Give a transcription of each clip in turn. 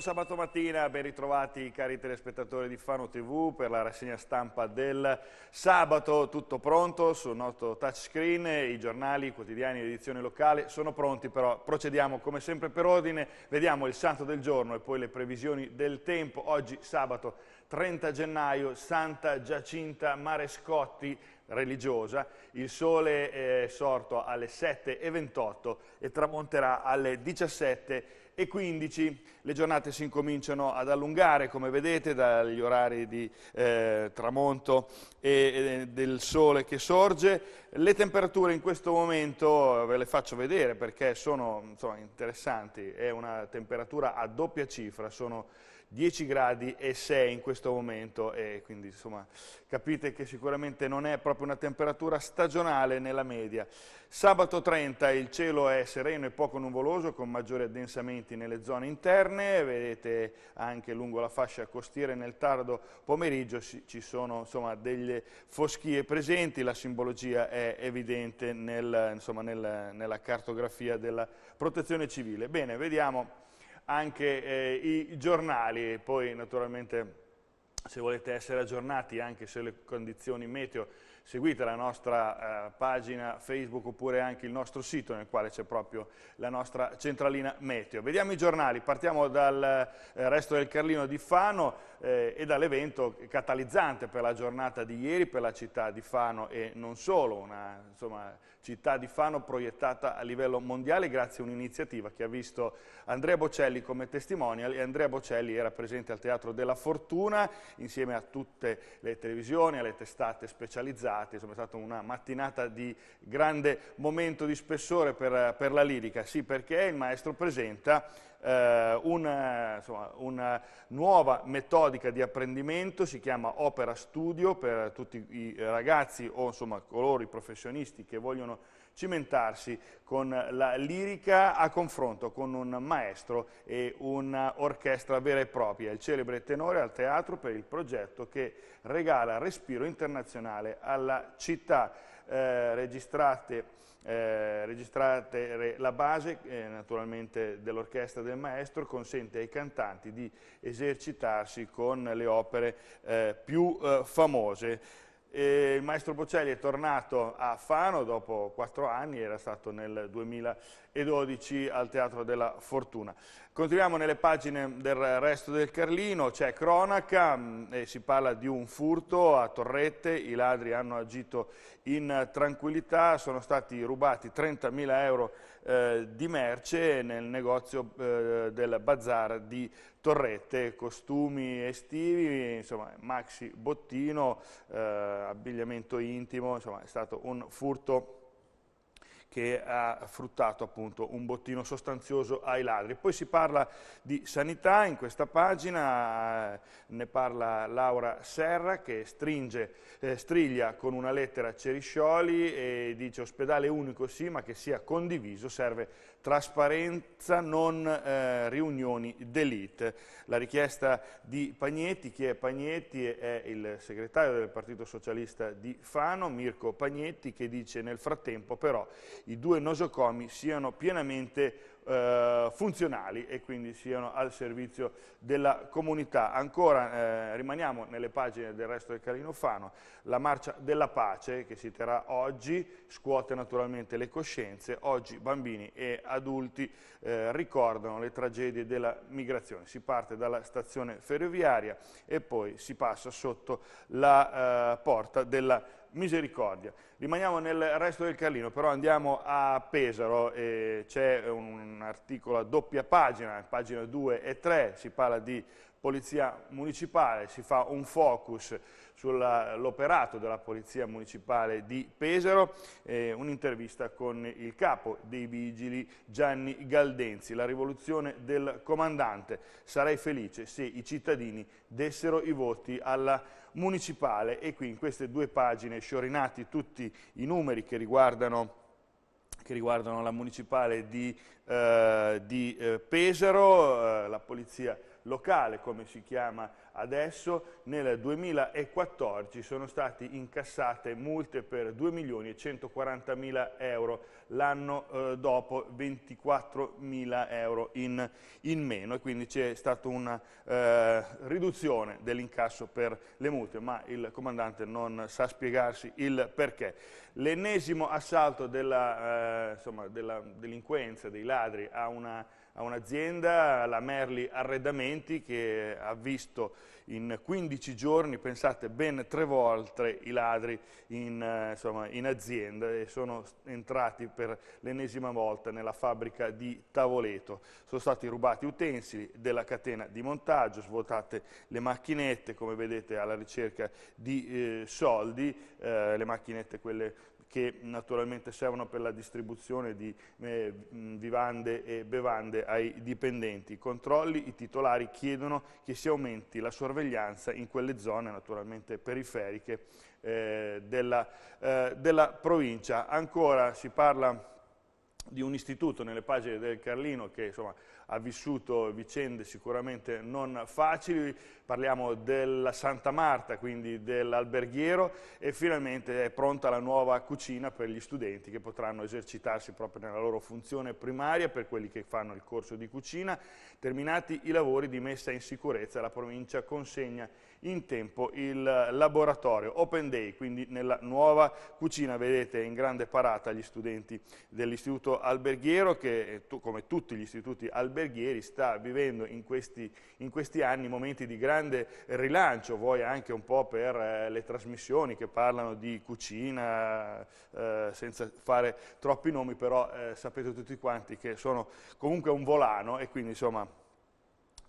Buon sabato mattina, ben ritrovati cari telespettatori di Fano TV per la rassegna stampa del sabato, tutto pronto sul nostro touchscreen, i giornali i quotidiani di edizione locale sono pronti però procediamo come sempre per ordine, vediamo il santo del giorno e poi le previsioni del tempo, oggi sabato 30 gennaio, Santa Giacinta Marescotti, religiosa, il sole è sorto alle 7.28 e tramonterà alle 17 e 15. Le giornate si incominciano ad allungare, come vedete, dagli orari di eh, tramonto e, e, del sole che sorge. Le temperature in questo momento eh, ve le faccio vedere perché sono insomma, interessanti, è una temperatura a doppia cifra, sono 10 gradi e 6 in questo momento e quindi insomma capite che sicuramente non è proprio una temperatura stagionale nella media. Sabato 30 il cielo è sereno e poco nuvoloso con maggiori addensamenti nelle zone interne, vedete anche lungo la fascia costiera nel tardo pomeriggio ci sono insomma, delle foschie presenti, la simbologia è evidente nel, insomma, nel, nella cartografia della protezione civile. Bene, vediamo anche eh, i giornali, poi naturalmente se volete essere aggiornati anche sulle condizioni meteo seguite la nostra eh, pagina Facebook oppure anche il nostro sito nel quale c'è proprio la nostra centralina meteo. Vediamo i giornali, partiamo dal eh, resto del Carlino di Fano, eh, e dall'evento catalizzante per la giornata di ieri per la città di Fano e non solo, una insomma, città di Fano proiettata a livello mondiale grazie a un'iniziativa che ha visto Andrea Bocelli come testimonial e Andrea Bocelli era presente al Teatro della Fortuna insieme a tutte le televisioni, alle testate specializzate, insomma è stata una mattinata di grande momento di spessore per, per la lirica, sì perché il maestro presenta eh, una, eh, insomma, una, nuova metodica di apprendimento, si chiama Opera Studio per tutti i ragazzi o insomma coloro, i professionisti che vogliono cimentarsi con la lirica a confronto con un maestro e un'orchestra vera e propria, il celebre tenore al teatro per il progetto che regala respiro internazionale alla città eh, registrate, eh, registrate, la base eh, naturalmente dell'orchestra del maestro, consente ai cantanti di esercitarsi con le opere eh, più eh, famose. E il maestro Bocelli è tornato a Fano dopo quattro anni, era stato nel 2000 e 12 al Teatro della Fortuna. Continuiamo nelle pagine del resto del Carlino, c'è cronaca, mm, e si parla di un furto a Torrette, i ladri hanno agito in tranquillità, sono stati rubati 30.000 euro eh, di merce nel negozio eh, del bazar di Torrette, costumi estivi, insomma, maxi bottino, eh, abbigliamento intimo, insomma, è stato un furto che ha fruttato appunto un bottino sostanzioso ai ladri. Poi si parla di sanità in questa pagina, eh, ne parla Laura Serra che stringe, eh, striglia con una lettera a Ceriscioli e dice ospedale unico sì ma che sia condiviso, serve trasparenza, non eh, riunioni d'elite. La richiesta di Pagnetti, chi è Pagnetti? È il segretario del Partito Socialista di Fano, Mirko Pagnetti, che dice nel frattempo però i due nosocomi siano pienamente eh, funzionali e quindi siano al servizio della comunità. Ancora eh, rimaniamo nelle pagine del resto del Calinofano, la marcia della pace che si terrà oggi scuote naturalmente le coscienze, oggi bambini e adulti eh, ricordano le tragedie della migrazione. Si parte dalla stazione ferroviaria e poi si passa sotto la eh, porta della migrazione misericordia. Rimaniamo nel resto del Carlino, però andiamo a Pesaro, c'è un articolo a doppia pagina, pagina 2 e 3, si parla di polizia municipale, si fa un focus sull'operato della polizia municipale di Pesaro, eh, un'intervista con il capo dei vigili Gianni Galdenzi, la rivoluzione del comandante. Sarei felice se i cittadini dessero i voti alla municipale e qui in queste due pagine sciorinati tutti i numeri che riguardano che riguardano la municipale di, eh, di eh, Pesaro, eh, la polizia locale, come si chiama adesso, nel 2014 sono state incassate multe per 2 milioni e 140 mila euro, l'anno eh, dopo 24 mila euro in, in, meno e quindi c'è stata una eh, riduzione dell'incasso per le multe, ma il comandante non sa spiegarsi il perché. L'ennesimo assalto della, eh, insomma, della delinquenza, dei ladri a una a un'azienda, la Merli Arredamenti, che ha visto in 15 giorni, pensate, ben tre volte i ladri in, eh, insomma, in azienda e sono entrati per l'ennesima volta nella fabbrica di Tavoleto. Sono stati rubati utensili della catena di montaggio, svuotate le macchinette, come vedete alla ricerca di eh, soldi, eh, le macchinette quelle che naturalmente servono per la distribuzione di eh, vivande e bevande ai dipendenti. I controlli, i titolari chiedono che si aumenti la sorveglianza in quelle zone naturalmente periferiche eh, della, eh, della provincia. Ancora si parla di un istituto nelle pagine del Carlino che insomma, ha vissuto vicende sicuramente non facili, parliamo della Santa Marta, quindi dell'alberghiero e finalmente è pronta la nuova cucina per gli studenti che potranno esercitarsi proprio nella loro funzione primaria per quelli che fanno il corso di cucina. Terminati i lavori di messa in sicurezza la provincia consegna in tempo il laboratorio Open Day, quindi nella nuova cucina vedete in grande parata gli studenti dell'istituto alberghiero che eh, come tutti gli istituti alberghieri sta vivendo in questi, in questi anni momenti di grande rilancio, vuoi anche un po' per eh, le trasmissioni che parlano di cucina, eh, senza fare troppi nomi, però eh, sapete tutti quanti che sono comunque un volano e quindi insomma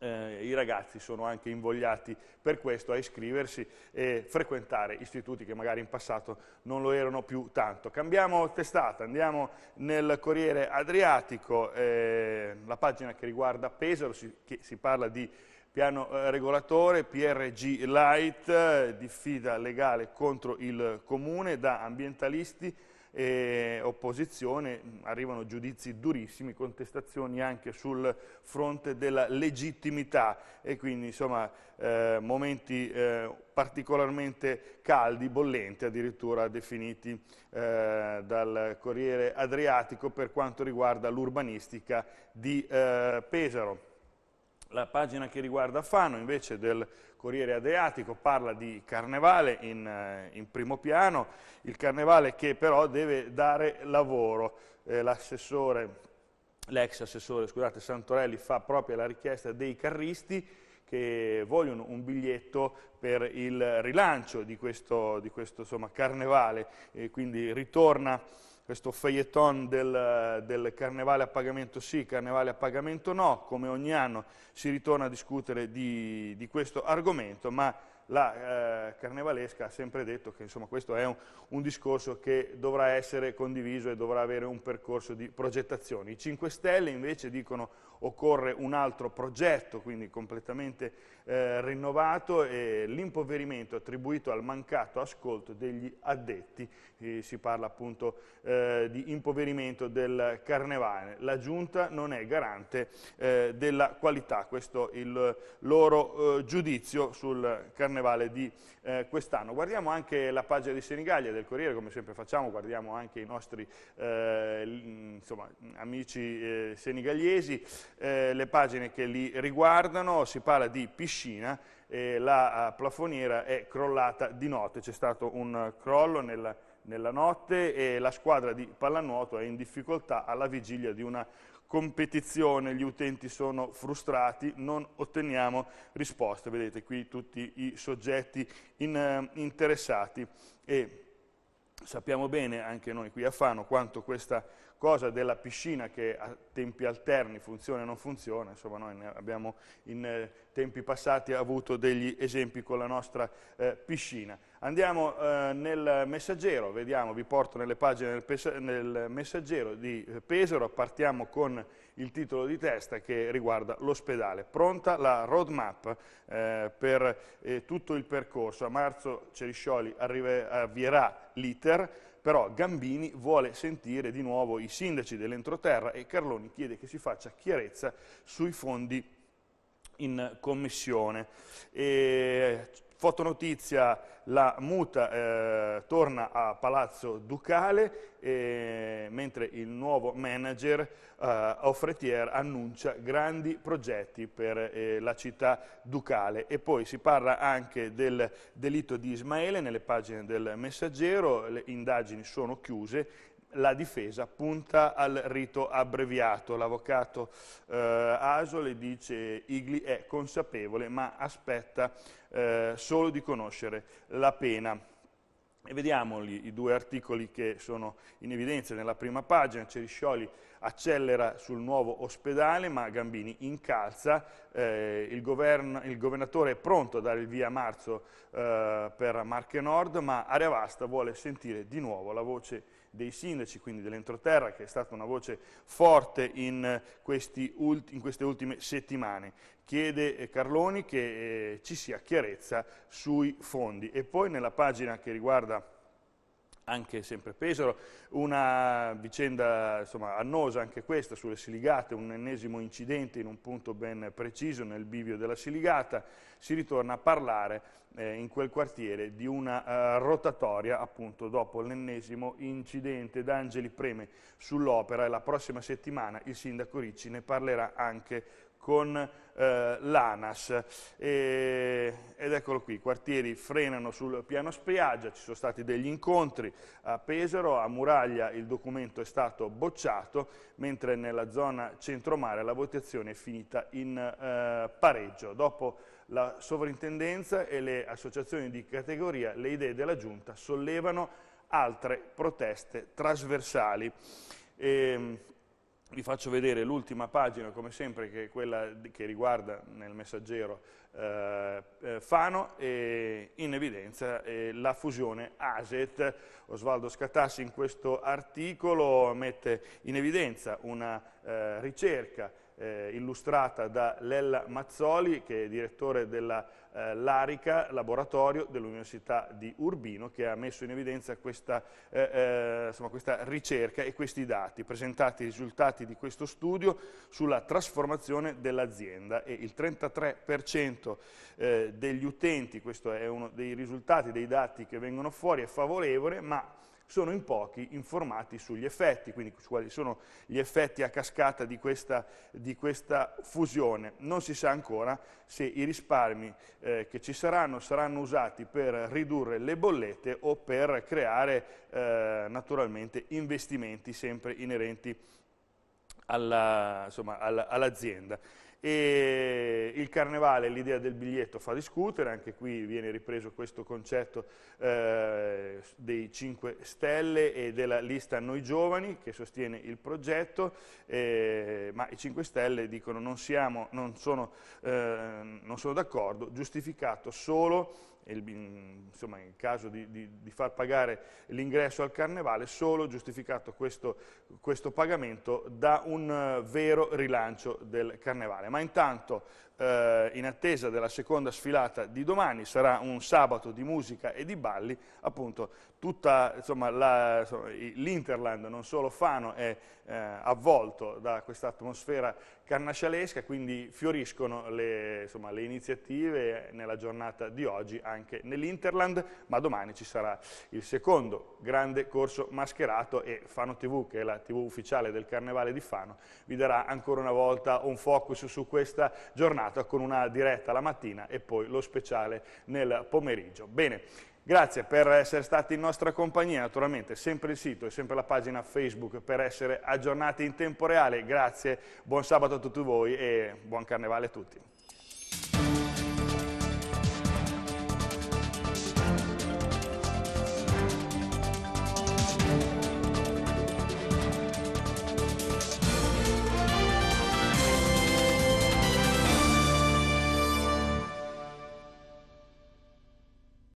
eh, i ragazzi sono anche invogliati per questo a iscriversi e frequentare istituti che magari in passato non lo erano più tanto. Cambiamo testata, andiamo nel Corriere Adriatico, eh, la pagina che riguarda Pesaro, si, si parla di piano eh, regolatore, PRG Light, eh, diffida legale contro il comune da ambientalisti, e opposizione, arrivano giudizi durissimi, contestazioni anche sul fronte della legittimità e quindi insomma eh, momenti eh, particolarmente caldi, bollenti addirittura definiti eh, dal Corriere Adriatico per quanto riguarda l'urbanistica di eh, Pesaro. La pagina che riguarda Fano invece del Corriere Adriatico parla di carnevale in, eh, in primo piano, il carnevale che però deve dare lavoro. Eh, l'ex assessore scusate, Santorelli fa proprio la richiesta dei carristi che vogliono un biglietto per il rilancio di questo, di questo insomma, carnevale, e quindi ritorna questo feuilleton del, del, carnevale a pagamento sì, carnevale a pagamento no, come ogni anno si ritorna a discutere di, di questo argomento, ma la eh, carnevalesca ha sempre detto che insomma, questo è un, un, discorso che dovrà essere condiviso e dovrà avere un percorso di progettazione. I 5 Stelle invece dicono occorre un altro progetto, quindi completamente eh, rinnovato e l'impoverimento attribuito al mancato ascolto degli addetti, eh, si parla appunto eh, di impoverimento del carnevale. La Giunta non è garante eh, della qualità, questo è il loro eh, giudizio sul carnevale di eh, quest'anno. Guardiamo anche la pagina di Senigallia del Corriere, come sempre facciamo, guardiamo anche i nostri insomma, amici senigallesi, le pagine che li riguardano, si parla di piscina, piscina, eh, la plafoniera è crollata di notte, c'è stato un crollo nella, nella notte e la squadra di pallanuoto è in difficoltà alla vigilia di una competizione, gli utenti sono frustrati, non otteniamo risposte. Vedete qui tutti i soggetti in, eh, interessati e sappiamo bene anche noi qui a Fano quanto questa cosa della piscina che a tempi alterni funziona e non funziona, insomma noi abbiamo in eh, tempi passati avuto degli esempi con la nostra eh, piscina. Andiamo eh, nel messaggero, vediamo, vi porto nelle pagine del, nel messaggero di eh, Pesaro, partiamo con il titolo di testa che riguarda l'ospedale. Pronta la roadmap eh, per eh, tutto il percorso, a marzo Ceriscioli arrive, avvierà l'iter, però Gambini vuole sentire di nuovo i sindaci dell'entroterra e Carloni chiede che si faccia chiarezza sui fondi in commissione. E, fotonotizia, la muta eh, torna a Palazzo Ducale, eh, mentre il nuovo manager eh, Offretier annuncia grandi progetti per eh, la città ducale. E poi si parla anche del delitto di Ismaele nelle pagine del Messaggero, le indagini sono chiuse la difesa punta al rito abbreviato. L'avvocato eh, Asole dice Igli è consapevole ma aspetta eh, solo di conoscere la pena. E vediamoli i due articoli che sono in evidenza nella prima pagina. Ceriscioli accelera sul nuovo ospedale, ma Gambini incalza. Eh, il, govern il, governatore è pronto a dare il via a marzo eh, per Marche Nord, ma Area Vasta vuole sentire di nuovo la voce di dei sindaci, quindi dell'entroterra, che è stata una voce forte in, ulti, in queste ultime settimane. Chiede eh, Carloni che eh, ci sia chiarezza sui fondi. E poi nella pagina che riguarda anche sempre Pesaro, una vicenda insomma, annosa anche questa sulle Siligate, un ennesimo incidente in un punto ben preciso nel bivio della Siligata, si ritorna a parlare eh, in quel quartiere di una eh, rotatoria appunto dopo l'ennesimo incidente d'Angeli Preme sull'opera e la prossima settimana il sindaco Ricci ne parlerà anche con eh, l'ANAS. ed eccolo qui, i quartieri frenano sul piano spiaggia, ci sono stati degli incontri a Pesaro, a Muraglia il documento è stato bocciato, mentre nella zona centromare la votazione è finita in eh, pareggio. Dopo la sovrintendenza e le associazioni di categoria, le idee della Giunta sollevano altre proteste trasversali. E, ehm, vi faccio vedere l'ultima pagina, come sempre, che è quella che riguarda nel messaggero eh, eh Fano e in evidenza eh, la fusione ASET. Osvaldo Scatassi in questo articolo mette in evidenza una eh, ricerca eh, illustrata da Lella Mazzoli, che è direttore della eh, l'ARICA, laboratorio dell'Università di Urbino, che ha messo in evidenza questa, eh, eh, insomma, questa ricerca e questi dati, presentati i risultati di questo studio sulla trasformazione dell'azienda e il 33% eh, degli utenti, questo è uno dei risultati, dei dati che vengono fuori, è favorevole, ma sono in pochi informati sugli effetti, quindi su quali sono gli effetti a cascata di questa, di questa fusione. Non si sa ancora se i risparmi eh, che ci saranno saranno usati per ridurre le bollette o per creare eh, naturalmente investimenti sempre inerenti all'azienda. Alla, e il carnevale, l'idea del biglietto fa discutere, anche qui viene ripreso questo concetto eh, dei 5 Stelle e della lista Noi Giovani che sostiene il progetto, eh, ma i 5 Stelle dicono non, siamo, non sono, eh, non sono d'accordo, giustificato solo insomma, in caso di, di, di far pagare l'ingresso al carnevale, solo giustificato questo, questo pagamento da un eh, vero rilancio del carnevale. Ma intanto eh, in attesa della seconda sfilata di domani, sarà un sabato di musica e di balli, appunto tutta l'Interland, non solo Fano, è eh, avvolto da questa atmosfera carnascialesca, quindi fioriscono le, insomma, le iniziative nella giornata di oggi anche nell'Interland, ma domani ci sarà il secondo grande corso mascherato e Fano TV, che è la TV ufficiale del Carnevale di Fano, vi darà ancora una volta un focus su questa giornata giornata con una diretta la mattina e poi lo speciale nel pomeriggio. Bene, Grazie per essere stati in nostra compagnia, naturalmente sempre il sito e sempre la pagina Facebook per essere aggiornati in tempo reale. Grazie, buon sabato a tutti voi e buon carnevale a tutti.